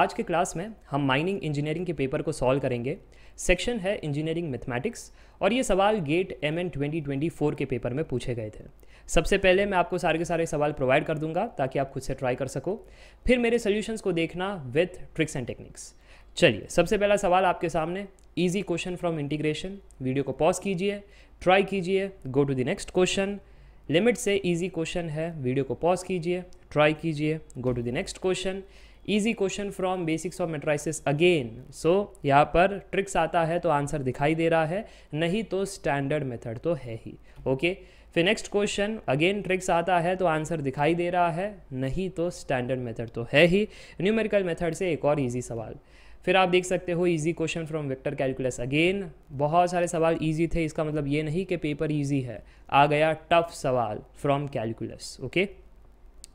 आज के क्लास में हम माइनिंग इंजीनियरिंग के पेपर को सॉल्व करेंगे सेक्शन है इंजीनियरिंग मैथमेटिक्स और ये सवाल GATE M N twenty twenty four के पेपर में पूछे गए थे सबसे पहले मैं आपको सारे के सारे सवाल प्रोवाइड कर दूंगा ताकि आप खुद से ट्राई कर सको फिर मेरे सोल्यूशंस को देखना विथ ट्रिक्स एंड टेक्निक्स चलिए सबसे पहला सवाल आपके सामने easy question from integration video को पॉज कीजिए ट्राई कीजिए go to the next question limit से ईजी क्वेश्चन है वीडियो को पॉज कीजिए ट्राई कीजिए go to the next question easy question from basics of matrices again so यहाँ पर ट्रिक्स आता है तो आंसर दिखाई दे रहा है नहीं तो स्टैंडर्ड मेथड तो है ही ओके फिर नेक्स्ट क्वेश्चन अगेन ट्रिक्स आता है तो आंसर दिखाई दे रहा है नहीं तो स्टैंडर्ड मेथड तो है ही न्यूमेरिकल मेथड से एक और ईजी सवाल फिर आप देख सकते हो easy question from vector calculus again बहुत सारे सवाल इजी थे इसका मतलब ये नहीं कि पेपर इजी है आ गया टफ सवाल from calculus okay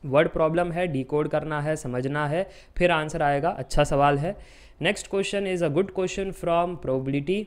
word problem है डिकोड करना है समझना है फिर आंसर आएगा अच्छा सवाल है next question is a good question from probability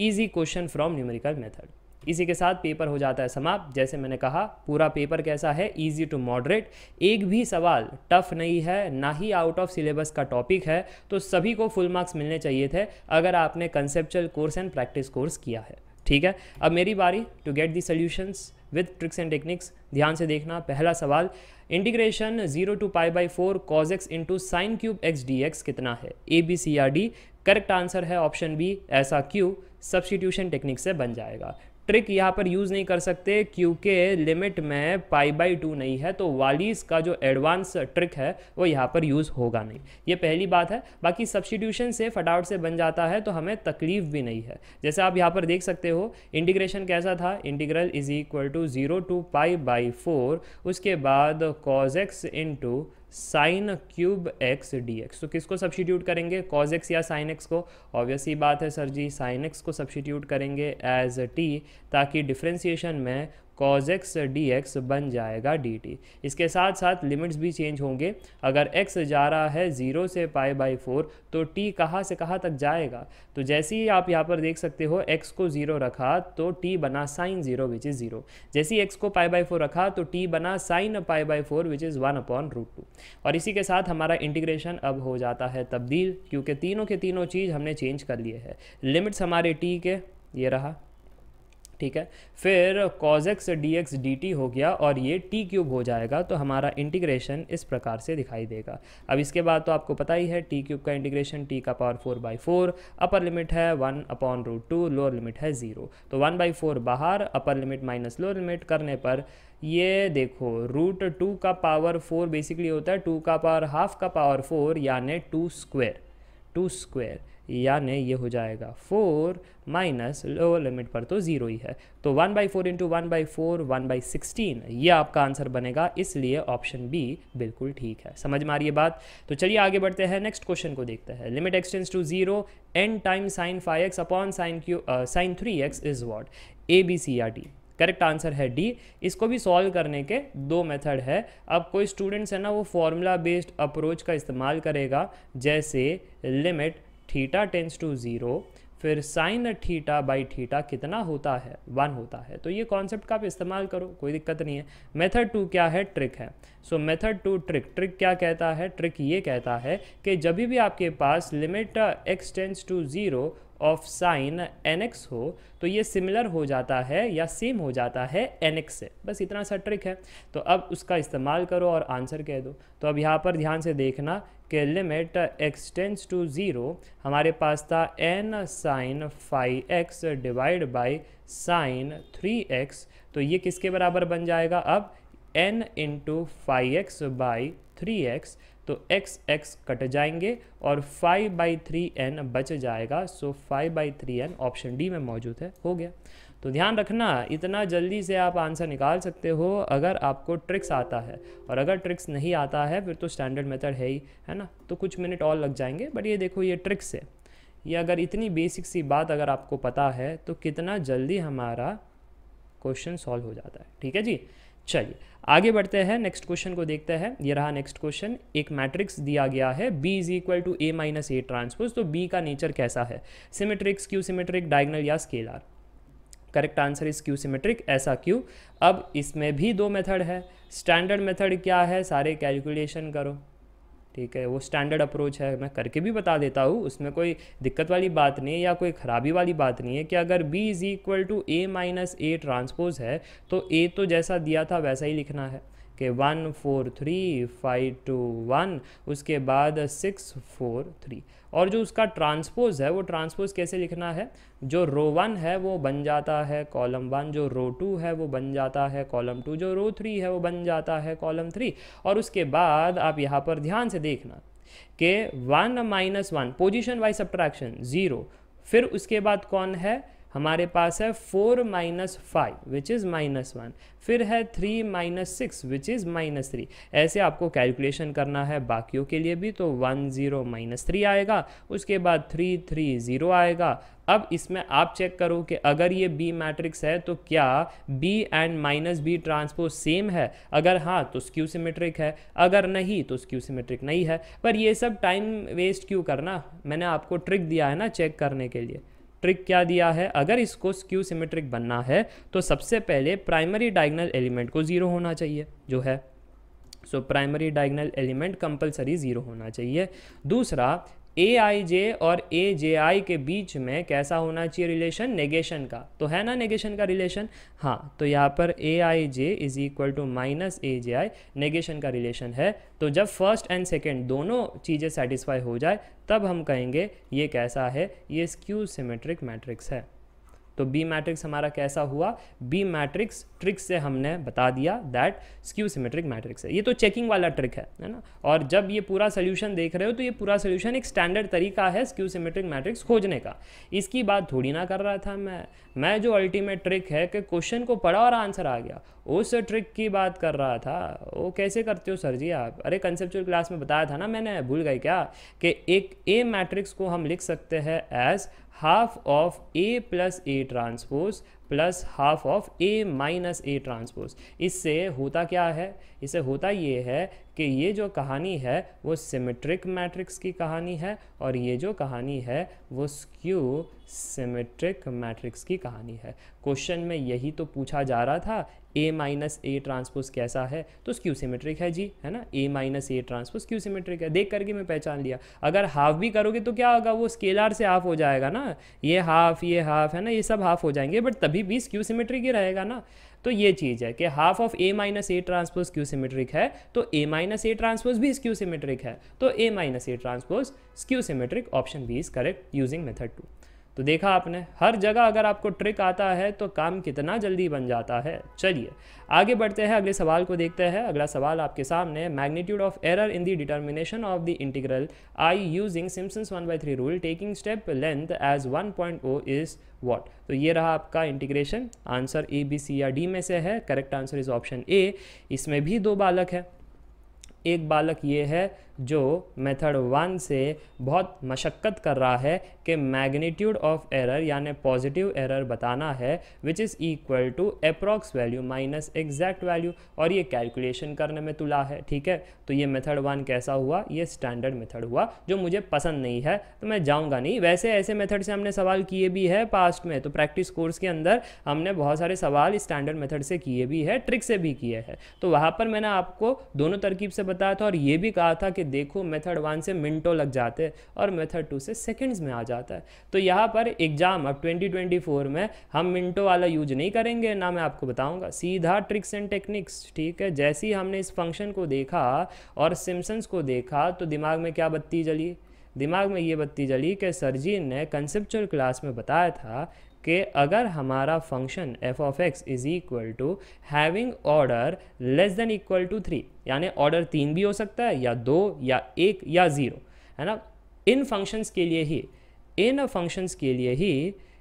easy question from numerical method इसी के साथ पेपर हो जाता है समाप्त जैसे मैंने कहा पूरा पेपर कैसा है ईजी टू मॉडरेट एक भी सवाल टफ नहीं है ना ही आउट ऑफ सिलेबस का टॉपिक है तो सभी को फुल मार्क्स मिलने चाहिए थे अगर आपने conceptual course and practice course किया है ठीक है अब मेरी बारी to get the solutions with tricks and techniques ध्यान से देखना पहला सवाल integration zero to pi by four cos x into sine cube x d x कितना है A B C or D correct answer है ऑप्शन बी ऐसा क्यू सब्सटीट्यूशन टेक्निक से बन जाएगा ट्रिक यहाँ पर यूज़ नहीं कर सकते क्योंकि लिमिट में पाई बाई टू नहीं है तो वालीस का जो एडवांस ट्रिक है वो यहाँ पर यूज़ होगा नहीं ये पहली बात है बाकी सब्सटीट्यूशन से फटाफट से बन जाता है तो हमें तकलीफ भी नहीं है जैसे आप यहाँ पर देख सकते हो इंटीग्रेशन कैसा था integral is equal to zero to pi by four उसके बाद cos x into into sine cube x d x तो किसको सब्सटीट्यूट करेंगे कॉज एक्स या साइन एक्स को ऑब्वियसली बात है सर जी साइन एक्स को सब्सटीट्यूट करेंगे एज टी ताकि डिफ्रेंसीशन में कॉज एक्स डी एक्स बन जाएगा डी टी इसके साथ साथ लिमिट्स भी चेंज होंगे अगर एक्स जा रहा है ज़ीरो से पाई बाई फोर तो टी कहाँ से कहाँ तक जाएगा तो जैसे ही आप यहाँ पर देख सकते हो एक्स को ज़ीरो रखा तो टी बना sine zero which is zero जैसे ही एक्स को पाई बाई फोर रखा तो टी बना sine pi by four which is one upon root two और इसी के साथ हमारा इंटीग्रेशन अब हो जाता है तब्दील क्योंकि तीनों के तीनों चीज़ हमने चेंज कर लिए है लिमिट्स हमारे टी के ये रहा ठीक है फिर cos x d x d t हो गया और ये टी क्यूब हो जाएगा तो हमारा इंटीग्रेशन इस प्रकार से दिखाई देगा अब इसके बाद तो आपको पता ही है टी क्यूब का इंटीग्रेशन टी का power four by four upper limit है one upon root two lower limit है ज़ीरो तो वन बाई फोर बाहर upper limit minus lower limit करने पर ये देखो रूट टू का पावर फोर बेसिकली होता है टू का पावर हाफ का पावर फोर यानी टू स्क्वेयर टू स्क्वेयर यानी ये हो जाएगा फोर माइनस लोअर लिमिट पर तो ज़ीरो ही है तो one by four into one by four one by sixteen ये आपका आंसर बनेगा इसलिए ऑप्शन बी बिल्कुल ठीक है समझ में आ रही है बात तो चलिए आगे बढ़ते हैं नेक्स्ट क्वेश्चन को देखते हैं limit x tends to zero n time sine five x upon sine क्यू sine three x is what A B C or D correct answer है डी इसको भी सॉल्व करने के दो मेथड है अब कोई स्टूडेंट्स है ना वो फॉर्मूला बेस्ड अप्रोच का इस्तेमाल करेगा जैसे limit theta tends to zero फिर साइन थीटा बाई थीटा कितना होता है वन होता है तो ये कॉन्सेप्ट का आप इस्तेमाल करो कोई दिक्कत नहीं है मेथड टू क्या है ट्रिक है so method to trick trick क्या कहता है ट्रिक ये कहता है कि जब भी आपके पास limit x tends to zero of sine n x हो तो ये सिमिलर हो जाता है या सेम हो जाता है एन एक्स से बस इतना सा ट्रिक है तो अब उसका इस्तेमाल करो और आंसर कह दो तो अब यहाँ पर ध्यान से देखना कि लिमिट एक्स टू ज़ीरो हमारे पास था n sine five x divide by sine three x तो ये किसके बराबर बन जाएगा अब n into five x by three x तो x x कट जाएंगे और फाइव बाई थ्री एन बच जाएगा so five by three n option D में मौजूद है हो गया तो ध्यान रखना इतना जल्दी से आप आंसर निकाल सकते हो अगर आपको ट्रिक्स आता है और अगर ट्रिक्स नहीं आता है फिर तो स्टैंडर्ड मेथड है ही है ना तो कुछ मिनट और लग जाएंगे बट ये देखो ये ट्रिक्स है ये अगर इतनी बेसिक सी बात अगर आपको पता है तो कितना जल्दी हमारा क्वेश्चन सॉल्व हो जाता है ठीक है जी चलिए आगे बढ़ते हैं नेक्स्ट क्वेश्चन को देखते हैं ये रहा नेक्स्ट क्वेश्चन एक मैट्रिक्स दिया गया है B is equal to A minus A transpose तो बी का नेचर कैसा है सिमेट्रिक्स क्यू सिमेट्रिक डायगनल या scalar correct answer is skew symmetric ऐसा क्यू अब इसमें भी दो मेथड है स्टैंडर्ड मेथड क्या है सारे कैलकुलेशन करो ठीक है वो स्टैंडर्ड अप्रोच है मैं करके भी बता देता हूँ उसमें कोई दिक्कत वाली बात नहीं है या कोई ख़राबी वाली बात नहीं है कि अगर b is equal to A minus A transpose है तो a तो जैसा दिया था वैसा ही लिखना है के one four three five two one उसके बाद सिक्स फोर थ्री और जो उसका ट्रांसपोज है वो ट्रांसपोज कैसे लिखना है जो रो वन है वो बन जाता है कॉलम वन जो रो टू है वो बन जाता है कॉलम टू जो रो थ्री है वो बन जाता है कॉलम थ्री और उसके बाद आप यहाँ पर ध्यान से देखना कि one minus one position wise subtraction zero फिर उसके बाद कौन है हमारे पास है four minus five which is minus one फिर है three minus six which is minus three ऐसे आपको कैलकुलेशन करना है बाकियों के लिए भी तो वन ज़ीरो माइनस थ्री आएगा उसके बाद थ्री थ्री ज़ीरो आएगा अब इसमें आप चेक करो कि अगर ये बी मैट्रिक्स है तो क्या B and minus B transpose same है अगर हाँ तो स्क्यू सिमेट्रिक है अगर नहीं तो स्क्यू सिमेट्रिक नहीं है पर ये सब टाइम वेस्ट क्यों करना मैंने आपको ट्रिक दिया है ना चेक करने के लिए ट्रिक क्या दिया है अगर इसको स्क्यू सिमेट्रिक बनना है तो सबसे पहले प्राइमरी डायगनल एलिमेंट को ज़ीरो होना चाहिए जो है सो primary diagonal element compulsory zero होना चाहिए दूसरा ए आई जे और ए जे आई के बीच में कैसा होना चाहिए रिलेशन नेगेशन का तो है ना नेगेशन का रिलेशन हाँ तो यहाँ पर a i j is equal to minus a j i negation का रिलेशन है तो जब फर्स्ट एंड सेकेंड दोनों चीज़ें सेटिस्फाई हो जाए तब हम कहेंगे ये कैसा है ये स्क्यू सिमेट्रिक मैट्रिक्स है तो बी मैट्रिक्स हमारा कैसा हुआ बी मैट्रिक्स ट्रिक से हमने बता दिया दैट स्क्यू सिमेट्रिक मैट्रिक्स है ये तो चेकिंग वाला ट्रिक है है ना और जब ये पूरा सोल्यूशन देख रहे हो तो ये पूरा सोल्यूशन एक स्टैंडर्ड तरीका है स्क्यू सिमेट्रिक मैट्रिक्स खोजने का इसकी बात थोड़ी ना कर रहा था मैं मैं जो अल्टीमेट ट्रिक है कि क्वेश्चन को पढ़ा और आंसर आ गया उस ट्रिक की बात कर रहा था वो कैसे करते हो सर जी आप अरे कंसेप्चुअल क्लास में बताया था ना मैंने भूल गए क्या कि एक ए मैट्रिक्स को हम लिख सकते हैं as half of A plus A transpose plus half of A minus A transpose इससे होता क्या है इससे होता ये है कि ये जो कहानी है वो सिमेट्रिक मैट्रिक्स की कहानी है और ये जो कहानी है वो स्क्यू सिमेट्रिक मैट्रिक्स की कहानी है क्वेश्चन में यही तो पूछा जा रहा था ए माइनस ए ट्रांसपोज कैसा है तो स्क्यू सिमेट्रिक है जी है ना A minus A transpose skew symmetric है देख करके मैं पहचान लिया अगर हाफ भी करोगे तो क्या होगा वो स्केलर से हाफ हो जाएगा ना ये हाफ ये हाफ है ना ये सब हाफ हो जाएंगे बट तभी भी बीस क्यू सिमेट्रिक ही रहेगा ना तो ये चीज़ है कि half of A minus A transpose skew symmetric है तो ए माइनस ए ट्रांसपोज भी स्क्यू सिमेट्रिक है तो A minus A transpose skew symmetric option B is correct using method two तो देखा आपने हर जगह अगर आपको ट्रिक आता है तो काम कितना जल्दी बन जाता है चलिए आगे बढ़ते हैं अगले सवाल को देखते हैं अगला सवाल आपके सामने magnitude of error in the determination of the integral I using Simpson's one by three rule taking step length as one point o is what तो ये रहा आपका integration answer A B C या डी में से है correct answer is option A इसमें भी दो बालक है एक बालक ये है जो मेथड वन से बहुत मशक्क़त कर रहा है कि मैग्नीट्यूड ऑफ एरर यानी पॉजिटिव एरर बताना है which is equal to approx value minus exact value और ये कैलकुलेशन करने में तुला है ठीक है तो ये मेथड वन कैसा हुआ ये स्टैंडर्ड मेथड हुआ जो मुझे पसंद नहीं है तो मैं जाऊँगा नहीं वैसे ऐसे मेथड से हमने सवाल किए भी है पास्ट में तो प्रैक्टिस कोर्स के अंदर हमने बहुत सारे सवाल स्टैंडर्ड मेथड से किए भी है ट्रिक से भी किए हैं तो वहाँ पर मैंने आपको दोनों तरकीब से बताया था और ये भी कहा था कि कि देखो मेथड वन से मिनटों लग जाते हैं और मेथड टू से सेकंड्स में आ जाता है तो यहाँ पर एग्ज़ाम अब 2024 में हम मिनटों वाला यूज नहीं करेंगे ना मैं आपको बताऊँगा सीधा ट्रिक्स एंड टेक्निक्स ठीक है जैसे ही हमने इस फंक्शन को देखा और सिम्सन्स को देखा तो दिमाग में क्या बत्ती जली दिमाग में ये बत्ती जली कि सर जी ने कंसेप्चुअल क्लास में बताया था कि अगर हमारा function f of x is equal to having order less than equal to three यानी ऑर्डर तीन भी हो सकता है या दो या एक या ज़ीरो है ना इन फंक्शंस के लिए ही इन फंक्शंस के लिए ही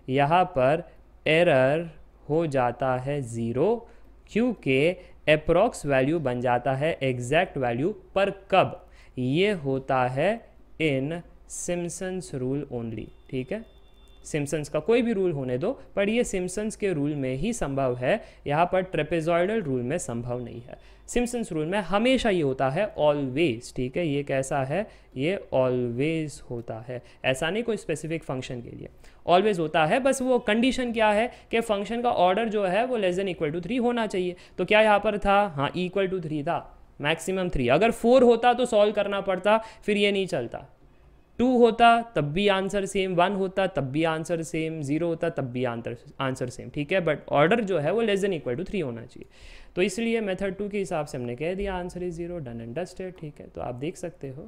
यहाँ पर एरर हो जाता है ज़ीरो क्योंकि अप्रॉक्स वैल्यू बन जाता है एग्जैक्ट वैल्यू पर कब ये होता है इन सिम्सन्स रूल ओनली ठीक है सिम्सन्स का कोई भी रूल होने दो पर ये सिम्सन्स के रूल में ही संभव है यहाँ पर ट्रेपेजॉइडल रूल में संभव नहीं है सिम्सन्स रूल में हमेशा ये होता है ऑलवेज ठीक है ये कैसा है ये ऑलवेज होता है ऐसा नहीं कोई स्पेसिफिक फंक्शन के लिए ऑलवेज होता है बस वो कंडीशन क्या है कि फंक्शन का ऑर्डर जो है वो less than equal to three होना चाहिए तो क्या यहाँ पर था हाँ इक्वल टू थ्री था मैक्सिमम थ्री अगर फोर होता तो सॉल्व करना पड़ता फिर ये नहीं चलता टू होता तब भी आंसर सेम वन होता तब भी आंसर सेम जीरो होता तब भी आंसर आंसर सेम ठीक है बट ऑर्डर जो है वो less than equal to three होना चाहिए तो इसलिए मेथड टू के हिसाब से हमने कह दिया answer is zero done and dusted ठीक है तो आप देख सकते हो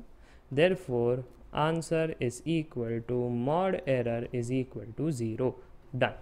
therefore answer is equal to mod error is equal to zero done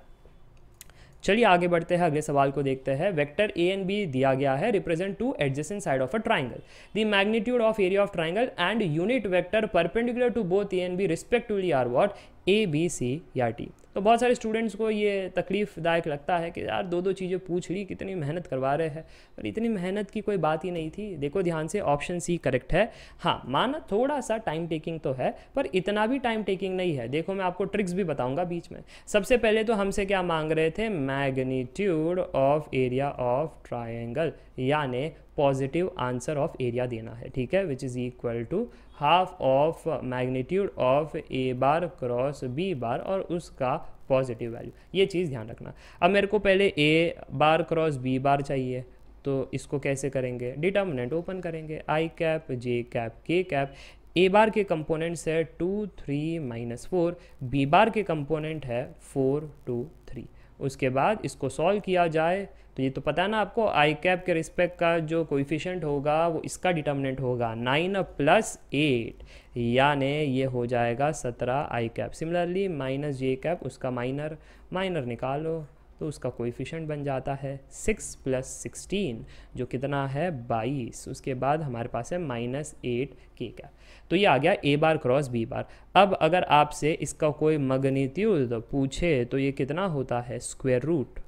चलिए आगे बढ़ते हैं अगले सवाल को देखते हैं वेक्टर ए एंड बी दिया गया है represent two adjacent side of a triangle the magnitude of area of triangle and unit vector perpendicular to both A and B respectively are what A B C या D तो बहुत सारे students को ये तकलीफ़दायक लगता है कि यार दो दो चीज़ें पूछ ली कितनी मेहनत करवा रहे हैं पर इतनी मेहनत की कोई बात ही नहीं थी देखो ध्यान से ऑप्शन सी करेक्ट है हाँ माना थोड़ा सा टाइम टेकिंग तो है पर इतना भी टाइम टेकिंग नहीं है देखो मैं आपको ट्रिक्स भी बताऊँगा बीच में सबसे पहले तो हमसे क्या मांग रहे थे magnitude of area of triangle यानी पॉजिटिव आंसर ऑफ एरिया देना है ठीक है which is equal to half of magnitude of A bar cross B bar और उसका पॉजिटिव वैल्यू ये चीज़ ध्यान रखना अब मेरे को पहले ए बार क्रॉस बी बार चाहिए तो इसको कैसे करेंगे डिटर्मिनेंट ओपन करेंगे i cap j cap k cap A bar के कंपोनेंट्स है two three minus four B bar के कंपोनेंट है फोर टू थ्री उसके बाद इसको सॉल्व किया जाए तो ये तो पता है ना आपको आई कैप के रिस्पेक्ट का जो कोइफिशेंट होगा वो इसका डिटर्मिनेंट होगा नाइन प्लस एट यानी ये हो जाएगा सत्रह i cap similarly minus j cap उसका माइनर माइनर निकालो तो उसका कोएफिशिएंट बन जाता है सिक्स प्लस सिक्सटीन जो कितना है बाईस उसके बाद हमारे पास है माइनस एट के का तो ये आ गया ए बार क्रॉस बी बार अब अगर आपसे इसका कोई मगनीत्यूद पूछे तो ये कितना होता है square root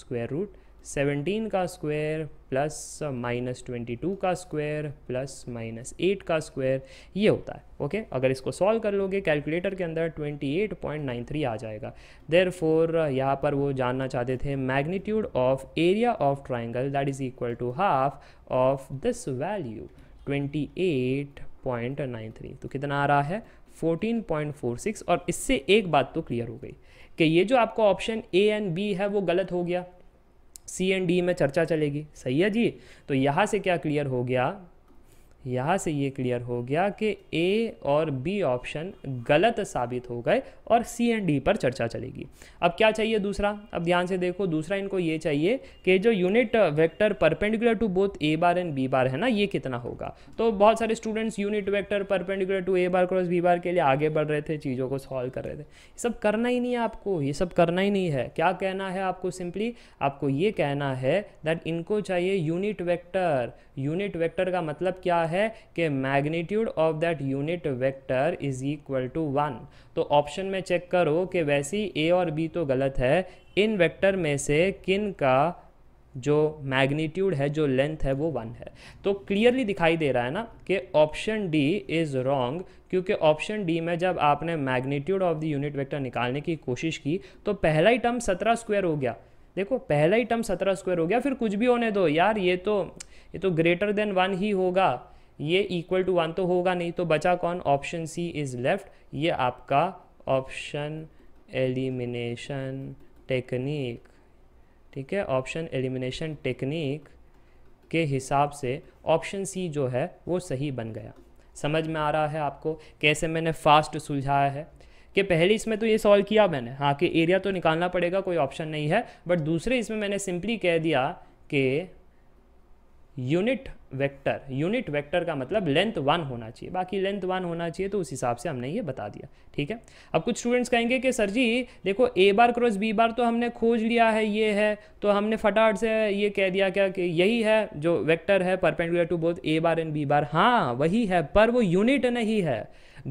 square root seventeen का square plus minus twenty two का स्क्वायर प्लस माइनस एट का स्क्वायर ये होता है ओके okay? अगर इसको सॉल्व कर लोगे कैलकुलेटर के अंदर twenty eight point nine three आ जाएगा देर फोर यहाँ पर वो जानना चाहते थे magnitude of area of triangle that is equal to half of this value twenty eight point nine three तो कितना आ रहा है फोर्टीन पॉइंट फोर सिक्स और इससे एक बात तो क्लियर हो गई कि ये जो आपका ऑप्शन ए एंड बी है वो गलत हो गया सी एंड डी में चर्चा चलेगी सही है जी तो यहाँ से क्या क्लियर हो गया यहाँ से ये क्लियर हो गया कि ए और बी ऑप्शन गलत साबित हो गए और सी एंड डी पर चर्चा चलेगी अब क्या चाहिए दूसरा अब ध्यान से देखो दूसरा इनको ये चाहिए कि जो unit vector perpendicular to both A bar and B bar है ना ये कितना होगा तो बहुत सारे students unit vector perpendicular to A bar cross B bar के लिए आगे बढ़ रहे थे चीज़ों को सॉल्व कर रहे थे ये सब करना ही नहीं है आपको ये सब करना ही नहीं है क्या कहना है आपको सिंपली आपको ये कहना है दैट इनको चाहिए यूनिट वैक्टर यूनिट वैक्टर का मतलब क्या है कि magnitude of that unit vector is equal to one तो ऑप्शन में चेक करो कि वैसे ए और बी तो गलत है इन वेक्टर में से किन का जो मैग्नीट्यूड है जो लेंथ है वो वन है तो क्लियरली दिखाई दे रहा है ना कि ऑप्शन डी इज़ रॉन्ग क्योंकि ऑप्शन डी में जब आपने magnitude of the unit vector निकालने की कोशिश की तो पहला ही टर्म सत्रह स्क्वायर हो गया देखो पहला ही टर्म सत्रह स्क्वायर हो गया फिर कुछ भी होने दो यार ये तो ये तो ग्रेटर देन वन ही होगा ये इक्वल टू वन तो होगा नहीं तो बचा कौन ऑप्शन सी इज़ लेफ्ट ये आपका ऑप्शन एलिमिनेशन टेक्निक ठीक है ऑप्शन एलिमिनेशन टेक्निक के हिसाब से ऑप्शन सी जो है वो सही बन गया समझ में आ रहा है आपको कैसे मैंने फास्ट सुलझाया है कि पहले इसमें तो ये सॉल्व किया मैंने हाँ कि एरिया तो निकालना पड़ेगा कोई ऑप्शन नहीं है बट दूसरे इसमें मैंने सिंपली कह दिया कि यूनिट वेक्टर यूनिट वेक्टर का मतलब लेंथ वन होना चाहिए बाकी लेंथ वन होना चाहिए तो उस हिसाब से हमने ये बता दिया ठीक है अब कुछ स्टूडेंट्स कहेंगे कि सर जी देखो ए बार क्रॉस बी बार तो हमने खोज लिया है ये है तो हमने फटाफट से ये कह दिया क्या कि यही है जो वेक्टर है perpendicular to both A bar and B bar हाँ वही है पर वो यूनिट नहीं है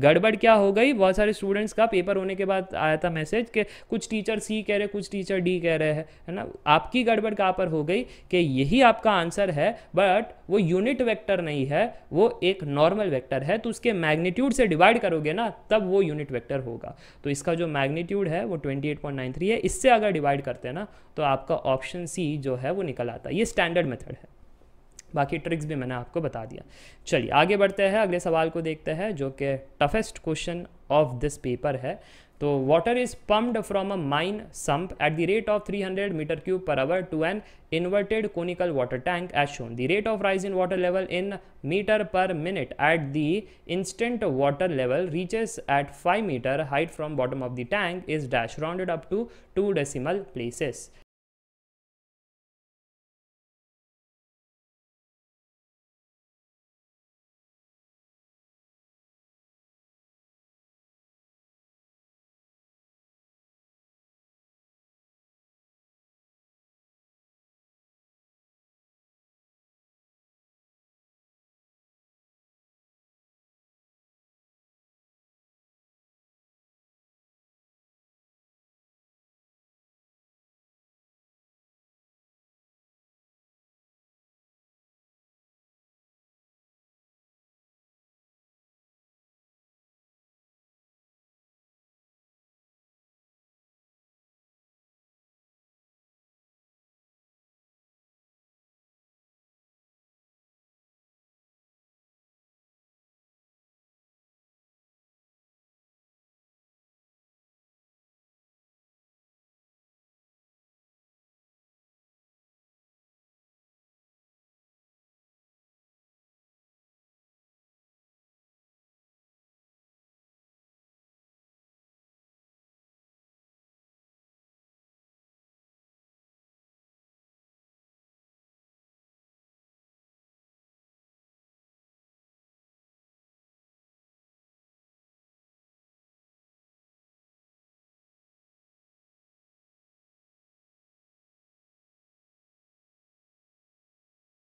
गड़बड़ क्या हो गई बहुत सारे स्टूडेंट्स का पेपर होने के बाद आया था मैसेज कि कुछ टीचर सी कह रहे कुछ टीचर डी कह रहे हैं है ना आपकी गड़बड़ कहाँ पर हो गई कि यही आपका आंसर है बट वो यूनिट वेक्टर नहीं है वो एक नॉर्मल वेक्टर है तो उसके मैग्नीट्यूड से डिवाइड करोगे ना तब वो यूनिट वेक्टर होगा तो इसका जो मैग्नीट्यूड है वो 28.93 है इससे अगर डिवाइड करते हैं ना तो आपका ऑप्शन सी जो है वो निकल आता है ये स्टैंडर्ड मेथड है बाकी ट्रिक्स भी मैंने आपको बता दिया चलिए आगे बढ़ते हैं अगले सवाल को देखते हैं जो कि toughest question of this paper है तो water is pumped from a mine sump at the rate of 300 metre cube per hour to an inverted conical water tank as shown the rate of rise in water level in metre per minute at the instant water level reaches at 5 metre height from bottom of the tank is dash rounded up to two decimal places